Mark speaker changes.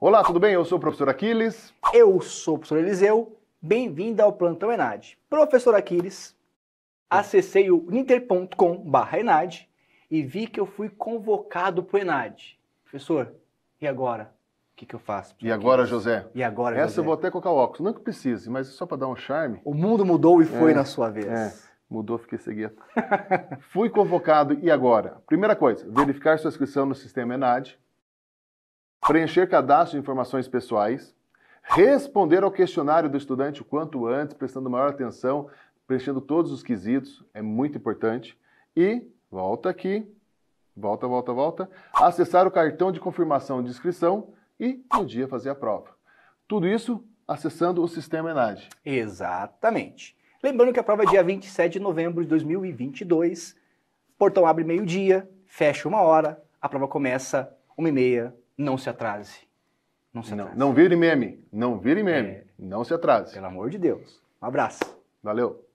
Speaker 1: Olá, tudo bem? Eu sou o professor Aquiles. Eu sou o professor Eliseu. Bem-vindo ao Plantão Enad. Professor Aquiles, acessei o ninter.com.br e vi que eu fui convocado para o Enad. Professor, e agora? O que, que eu faço? E agora, Aquiles? José? E agora, Essa José? eu vou até colocar o óculos. Não que precise, mas só para dar um charme. O mundo mudou e foi é, na
Speaker 2: sua vez. É. Mudou, fiquei seguido. Fui convocado e agora? Primeira coisa, verificar sua inscrição no sistema ENAD preencher cadastro de informações pessoais, responder ao questionário do estudante o quanto antes, prestando maior atenção, preenchendo todos os quesitos, é muito importante. E, volta aqui, volta, volta, volta, acessar o cartão de confirmação de inscrição e, no dia, fazer
Speaker 1: a prova. Tudo isso acessando o sistema ENAD. Exatamente. Lembrando que a prova é dia 27 de novembro de 2022. Portão abre meio-dia, fecha uma hora, a prova começa uma e meia não se atrase. Não se atrase.
Speaker 2: Não, não vire meme. Não vire meme. É. Não se atrase. Pelo amor de Deus. Um abraço. Valeu.